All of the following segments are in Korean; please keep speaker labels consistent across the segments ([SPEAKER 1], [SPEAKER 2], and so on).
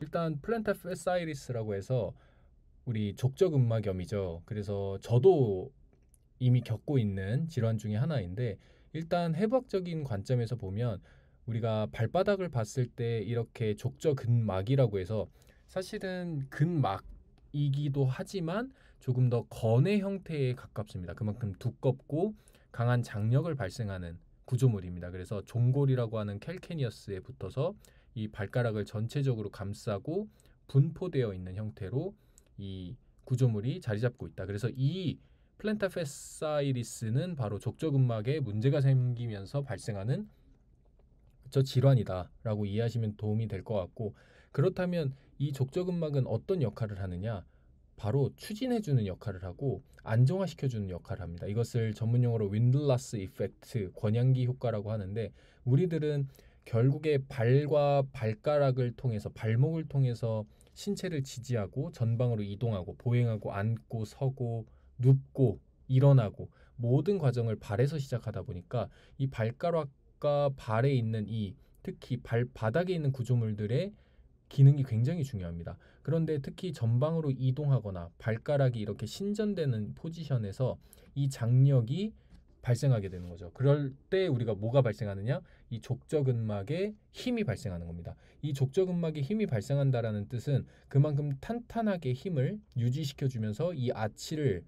[SPEAKER 1] 일단 플랜타 페사이리스라고 해서 우리 족저근막염이죠. 그래서 저도 이미 겪고 있는 질환 중의 하나인데 일단 해부학적인 관점에서 보면 우리가 발바닥을 봤을 때 이렇게 족저근막이라고 해서 사실은 근막이기도 하지만 조금 더 건의 형태에 가깝습니다. 그만큼 두껍고 강한 장력을 발생하는 구조물입니다. 그래서 종골이라고 하는 캘케니어스에 붙어서 이 발가락을 전체적으로 감싸고 분포되어 있는 형태로 이 구조물이 자리 잡고 있다. 그래서 이 플랜타페사이리스는 바로 족저근막에 문제가 생기면서 발생하는 저 질환이다라고 이해하시면 도움이 될 것 같고 그렇다면 이 족저근막은 어떤 역할을 하느냐? 바로 추진해주는 역할을 하고 안정화시켜주는 역할을 합니다. 이것을 전문용어로 윈들라스 이펙트, 권양기 효과라고 하는데 우리들은 결국에 발과 발가락을 통해서 발목을 통해서 신체를 지지하고 전방으로 이동하고 보행하고 앉고 서고 눕고 일어나고 모든 과정을 발에서 시작하다 보니까 이 발가락과 발에 있는 이 특히 발바닥에 있는 구조물들의 기능이 굉장히 중요합니다. 그런데 특히 전방으로 이동하거나 발가락이 이렇게 신전되는 포지션에서 이 장력이 발생하게 되는 거죠. 그럴 때 우리가 뭐가 발생하느냐? 이 족저근막에 힘이 발생하는 겁니다. 이 족저근막에 힘이 발생한다라는 뜻은 그만큼 탄탄하게 힘을 유지시켜 주면서 이 아치를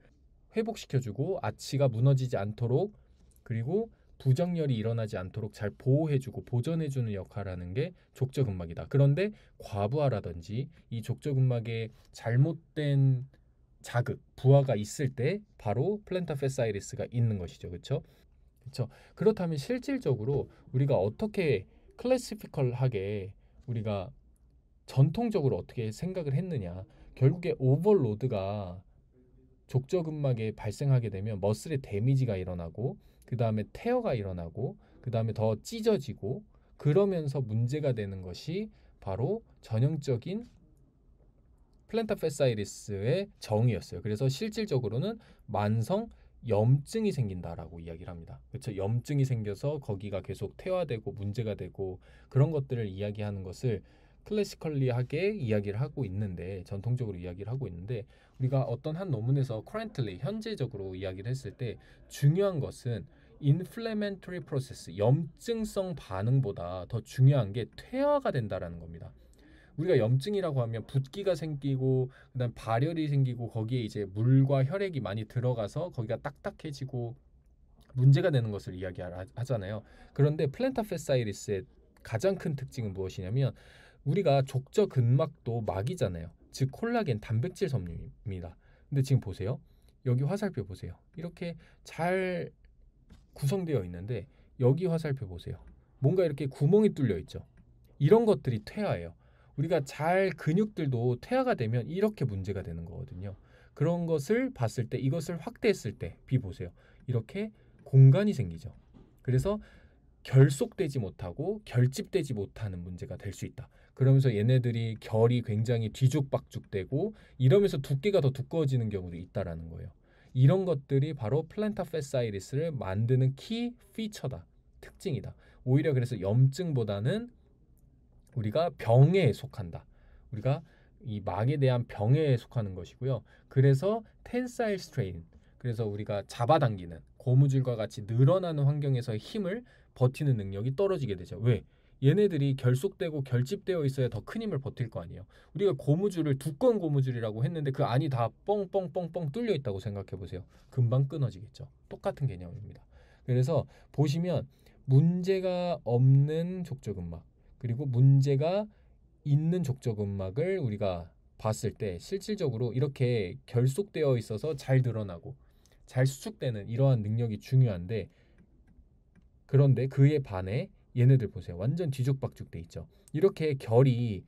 [SPEAKER 1] 회복시켜 주고 아치가 무너지지 않도록 그리고 부정열이 일어나지 않도록 잘 보호해주고 보전해주는 역할하는 게 족저근막이다. 그런데 과부하라든지 이 족저근막에 잘못된 자극, 부하가 있을 때 바로 플랜타 페사이리스가 있는 것이죠. 그렇죠? 그렇죠. 그렇다면 실질적으로 우리가 어떻게 클래시피컬하게 우리가 전통적으로 어떻게 생각을 했느냐? 결국에 오버로드가 족저근막에 발생하게 되면 머슬에 데미지가 일어나고 그다음에 테어가 일어나고 그다음에 더 찢어지고 그러면서 문제가 되는 것이 바로 전형적인 플랜타 페사이리스의 정의였어요. 그래서 실질적으로는 만성 염증이 생긴다라고 이야기를 합니다. 그렇죠? 염증이 생겨서 거기가 계속 퇴화되고 문제가 되고 그런 것들을 이야기하는 것을 클래시컬리하게 이야기를 하고 있는데 전통적으로 이야기를 하고 있는데 우리가 어떤 한 논문에서 currently 현재적으로 이야기를 했을 때 중요한 것은 inflammatory process 염증성 반응보다 더 중요한 게 퇴화가 된다라는 겁니다. 우리가 염증이라고 하면 붓기가 생기고 그다음 발열이 생기고 거기에 이제 물과 혈액이 많이 들어가서 거기가 딱딱해지고 문제가 되는 것을 이야기하잖아요. 그런데 플랜타페사이리스의 가장 큰 특징은 무엇이냐면 우리가 족저 근막도 막이잖아요. 즉 콜라겐 단백질 섬유입니다. 근데 지금 보세요. 여기 화살표 보세요. 이렇게 잘 구성되어 있는데 여기 화살표 보세요. 뭔가 이렇게 구멍이 뚫려 있죠. 이런 것들이 퇴화예요. 우리가 잘 근육들도 퇴화가 되면 이렇게 문제가 되는 거거든요. 그런 것을 봤을 때 이것을 확대했을 때 비 보세요. 이렇게 공간이 생기죠. 그래서 결속되지 못하고 결집되지 못하는 문제가 될 수 있다. 그러면서 얘네들이 결이 굉장히 뒤죽박죽되고 이러면서 두께가 더 두꺼워지는 경우도 있다라는 거예요. 이런 것들이 바로 플랜타 페사이리스를 만드는 키 피처다. 특징이다. 오히려 그래서 염증보다는 우리가 병에 속한다. 우리가 이 막에 대한 병에 속하는 것이고요. 그래서 텐사일 스트레인, 그래서 우리가 잡아당기는 고무줄과 같이 늘어나는 환경에서 힘을 버티는 능력이 떨어지게 되죠. 왜? 얘네들이 결속되고 결집되어 있어야 더 큰 힘을 버틸 거 아니에요. 우리가 고무줄을 두꺼운 고무줄이라고 했는데 그 안이 다 뻥뻥뻥뻥 뚫려 있다고 생각해 보세요. 금방 끊어지겠죠. 똑같은 개념입니다. 그래서 보시면 문제가 없는 족저근막 그리고 문제가 있는 족적 음악을 우리가 봤을 때 실질적으로 이렇게 결속되어 있어서 잘 드러나고 잘 수축되는 이러한 능력이 중요한데 그런데 그에 반해 얘네들 보세요. 완전 뒤죽박죽 돼 있죠. 이렇게 결이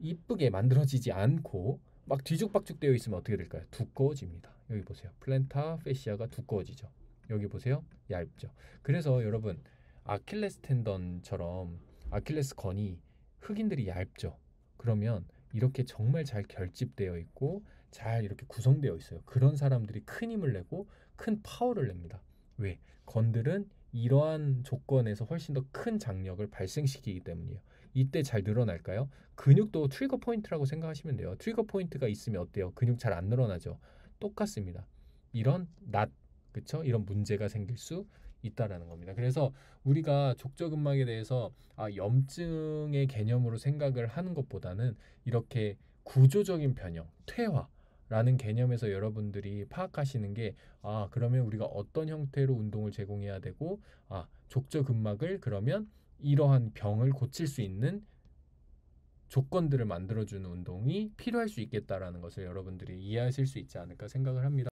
[SPEAKER 1] 이쁘게 만들어지지 않고 막 뒤죽박죽 되어 있으면 어떻게 될까요? 두꺼워집니다. 여기 보세요. 플랜타 페시아가 두꺼워지죠. 여기 보세요. 얇죠. 그래서 여러분 아킬레스 텐던처럼 아킬레스 건이 흑인들이 얇죠. 그러면 이렇게 정말 잘 결집되어 있고 잘 이렇게 구성되어 있어요. 그런 사람들이 큰 힘을 내고 큰 파워를 냅니다. 왜? 건들은 이러한 조건에서 훨씬 더 큰 장력을 발생시키기 때문이에요. 이때 잘 늘어날까요? 근육도 트리거 포인트라고 생각하시면 돼요. 트리거 포인트가 있으면 어때요? 근육 잘 안 늘어나죠. 똑같습니다. 이런 낫 그쵸? 이런 문제가 생길 수 있다라는 겁니다. 그래서 우리가 족저근막에 대해서 아, 염증의 개념으로 생각을 하는 것보다는 이렇게 구조적인 변형, 퇴화 라는 개념에서 여러분들이 파악하시는 게, 아, 그러면 우리가 어떤 형태로 운동을 제공해야 되고, 아, 족저근막을 그러면 이러한 병을 고칠 수 있는 조건들을 만들어주는 운동이 필요할 수 있겠다라는 것을 여러분들이 이해하실 수 있지 않을까 생각을 합니다.